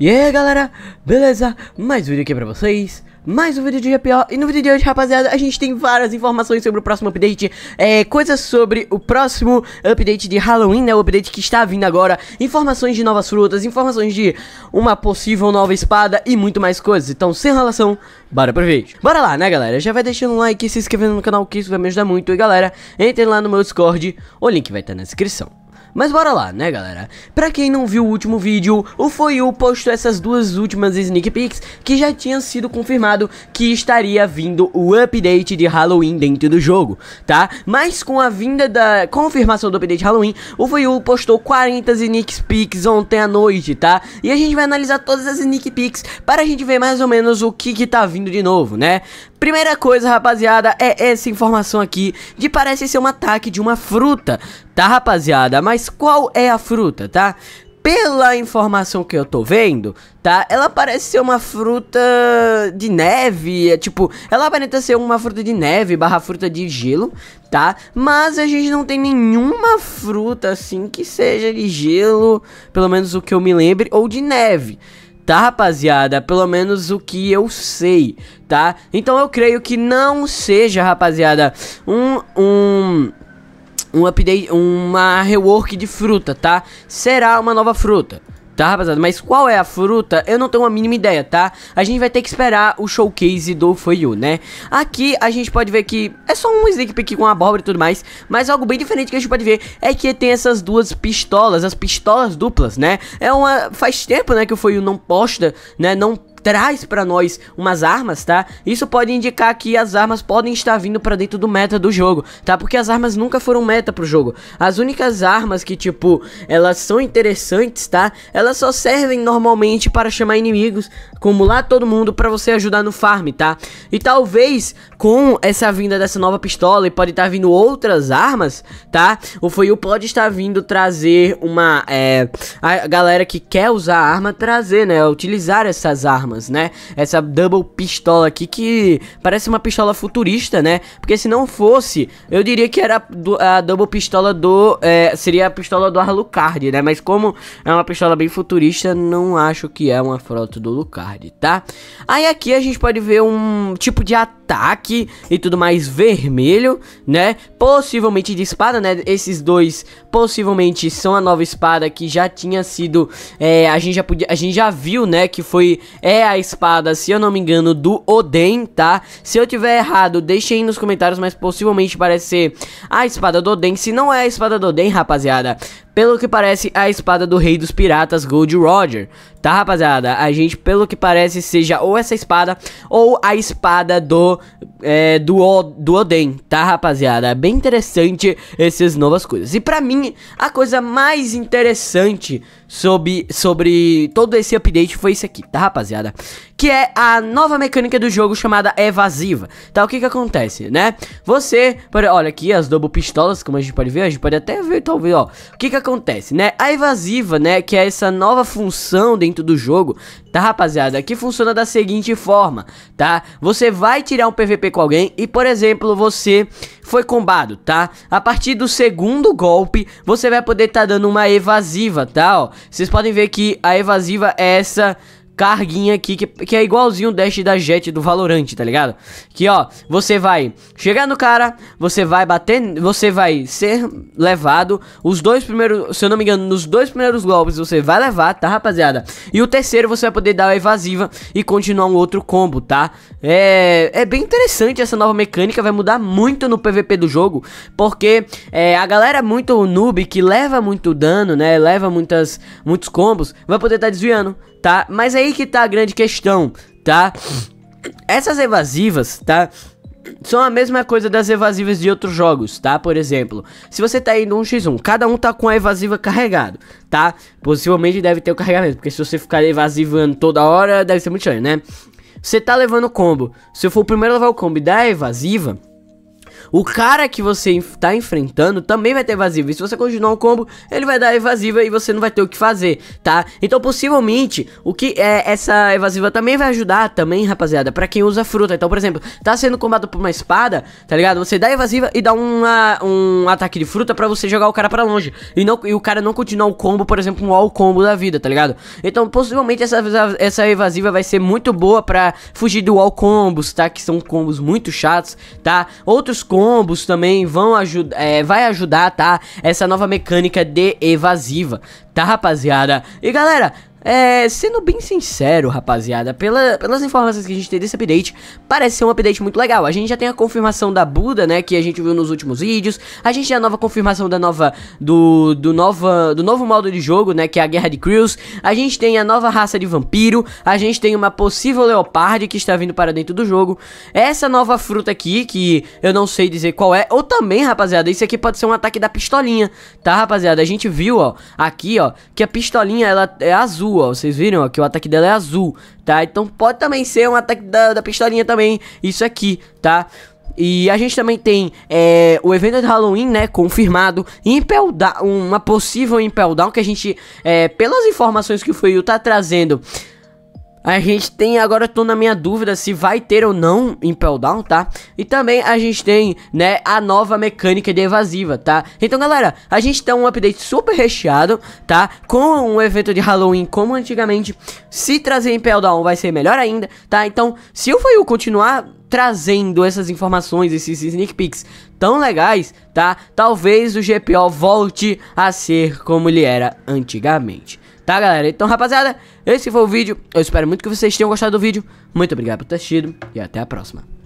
E aí galera, beleza? Mais um vídeo aqui pra vocês mais um vídeo de GPO E no vídeo de hoje, rapaziada, a gente tem várias informações sobre o próximo update é, Coisas sobre o próximo update de Halloween, né, o update que está vindo agora Informações de novas frutas, informações de uma possível nova espada e muito mais coisas Então, sem relação, bora pro vídeo Bora lá, né galera, já vai deixando um like e se inscrevendo no canal que isso vai me ajudar muito E galera, entrem lá no meu Discord, o link vai estar tá na descrição mas bora lá, né galera? Pra quem não viu o último vídeo, o Foyu postou essas duas últimas sneak peeks que já tinha sido confirmado que estaria vindo o update de Halloween dentro do jogo, tá? Mas com a vinda da confirmação do update de Halloween, o Foyu postou 40 sneak peeks ontem à noite, tá? E a gente vai analisar todas as sneak peeks para a gente ver mais ou menos o que que tá vindo de novo, né? Primeira coisa, rapaziada, é essa informação aqui de parece ser um ataque de uma fruta, tá, rapaziada? Mas qual é a fruta, tá? Pela informação que eu tô vendo, tá? Ela parece ser uma fruta de neve, é tipo, ela aparenta ser uma fruta de neve barra fruta de gelo, tá? Mas a gente não tem nenhuma fruta assim que seja de gelo, pelo menos o que eu me lembre, ou de neve tá rapaziada? Pelo menos o que eu sei, tá? Então eu creio que não seja, rapaziada, um... um um update, uma rework de fruta, tá? Será uma nova fruta tá, rapaziada? Mas qual é a fruta, eu não tenho a mínima ideia, tá? A gente vai ter que esperar o showcase do Foyu, né? Aqui a gente pode ver que é só um sneak peek com abóbora e tudo mais, mas algo bem diferente que a gente pode ver é que tem essas duas pistolas, as pistolas duplas, né? É uma... faz tempo, né, que o Foyu não posta, né, não traz para nós umas armas, tá? Isso pode indicar que as armas podem estar vindo para dentro do meta do jogo, tá? Porque as armas nunca foram meta pro jogo. As únicas armas que, tipo, elas são interessantes, tá? Elas só servem normalmente para chamar inimigos, acumular todo mundo para você ajudar no farm, tá? E talvez com essa vinda dessa nova pistola e pode estar tá vindo outras armas, tá? O Foyu pode estar vindo trazer uma, é, a galera que quer usar a arma trazer, né? Utilizar essas armas armas, né? Essa double pistola aqui que parece uma pistola futurista, né? Porque se não fosse, eu diria que era a double pistola do... É, seria a pistola do Alucard, né? Mas como é uma pistola bem futurista, não acho que é uma foto do Alucard tá? Aí aqui a gente pode ver um tipo de ataque ataque e tudo mais vermelho, né? Possivelmente de espada, né? Esses dois possivelmente são a nova espada que já tinha sido, é, a gente já podia, a gente já viu, né? Que foi é a espada, se eu não me engano, do Oden, tá? Se eu tiver errado, deixem nos comentários, mas possivelmente parece ser a espada do Oden. Se não é a espada do Oden, rapaziada, pelo que parece, a espada do rei dos piratas Gold Roger. Tá, rapaziada? A gente, pelo que parece, seja ou essa espada ou a espada do, é, do, o, do Oden, tá, rapaziada? bem interessante essas novas coisas. E pra mim, a coisa mais interessante sobre, sobre todo esse update foi isso aqui, tá, rapaziada? Que é a nova mecânica do jogo chamada evasiva. Tá, o que que acontece, né? Você, olha aqui as double pistolas, como a gente pode ver, a gente pode até ver, talvez, ó. O que que acontece? acontece, né? A evasiva, né, que é essa nova função dentro do jogo, tá, rapaziada? Que funciona da seguinte forma, tá? Você vai tirar um PVP com alguém e, por exemplo, você foi combado, tá? A partir do segundo golpe, você vai poder tá dando uma evasiva, tá? vocês podem ver que a evasiva é essa carguinha aqui que, que é igualzinho o dash da Jet do Valorante, tá ligado? Que ó, você vai chegar no cara, você vai bater, você vai ser levado. Os dois primeiros, se eu não me engano, nos dois primeiros golpes você vai levar, tá, rapaziada? E o terceiro você vai poder dar a evasiva e continuar um outro combo, tá? É, é bem interessante essa nova mecânica, vai mudar muito no PVP do jogo, porque é, a galera muito noob que leva muito dano, né? Leva muitas, muitos combos, vai poder estar tá desviando, tá? Mas aí é aí que tá a grande questão, tá? Essas evasivas, tá? são a mesma coisa das evasivas de outros jogos, tá? Por exemplo, se você tá indo 1x1, cada um tá com a evasiva carregado, tá? Possivelmente deve ter o carregamento, porque se você ficar evasivando toda hora, deve ser muito chato né? Você tá levando combo. Se eu for o primeiro a levar o combo e dar a evasiva, o cara que você tá enfrentando também vai ter evasiva. E se você continuar o combo, ele vai dar evasiva e você não vai ter o que fazer, tá? Então, possivelmente, o que é essa evasiva também vai ajudar também, rapaziada, pra quem usa fruta. Então, por exemplo, tá sendo combado por uma espada, tá ligado? Você dá evasiva e dá uma, ah, um ataque de fruta pra você jogar o cara pra longe. E, não, e o cara não continuar o combo, por exemplo, um all combo da vida, tá ligado? Então, possivelmente, essa, essa evasiva vai ser muito boa pra fugir do all combos, tá? Que são combos muito chatos, tá? Outros combos também vão ajudar, é, vai ajudar, tá? Essa nova mecânica de evasiva, tá, rapaziada? E galera, é, sendo bem sincero, rapaziada, pela, pelas informações que a gente tem desse update, parece ser um update muito legal. A gente já tem a confirmação da Buda, né, que a gente viu nos últimos vídeos. A gente tem a nova confirmação da nova do do nova do novo modo de jogo, né, que é a Guerra de Crews. A gente tem a nova raça de vampiro, a gente tem uma possível leopardo que está vindo para dentro do jogo. Essa nova fruta aqui que eu não sei dizer qual é, ou também, rapaziada, isso aqui pode ser um ataque da pistolinha, tá, rapaziada? A gente viu, ó, aqui, ó, que a pistolinha ela é azul ó. Vocês viram ó, que o ataque dela é azul, tá? Então pode também ser um ataque da, da pistolinha também, isso aqui, tá? E a gente também tem é, o evento de Halloween, né? Confirmado. Impel uma possível Impel Down que a gente, é, pelas informações que o Fuyu tá trazendo, a gente tem, agora eu tô na minha dúvida se vai ter ou não Impel Down, tá? E também a gente tem, né, a nova mecânica de evasiva, tá? Então, galera, a gente tem tá um update super recheado, tá? Com um evento de Halloween como antigamente. Se trazer Impel Down vai ser melhor ainda, tá? Então, se o Fayu continuar trazendo essas informações, esses sneak peeks tão legais, tá? Talvez o GPO volte a ser como ele era antigamente. Tá, galera? Então, rapaziada, esse foi o vídeo. Eu espero muito que vocês tenham gostado do vídeo. Muito obrigado por ter assistido e até a próxima.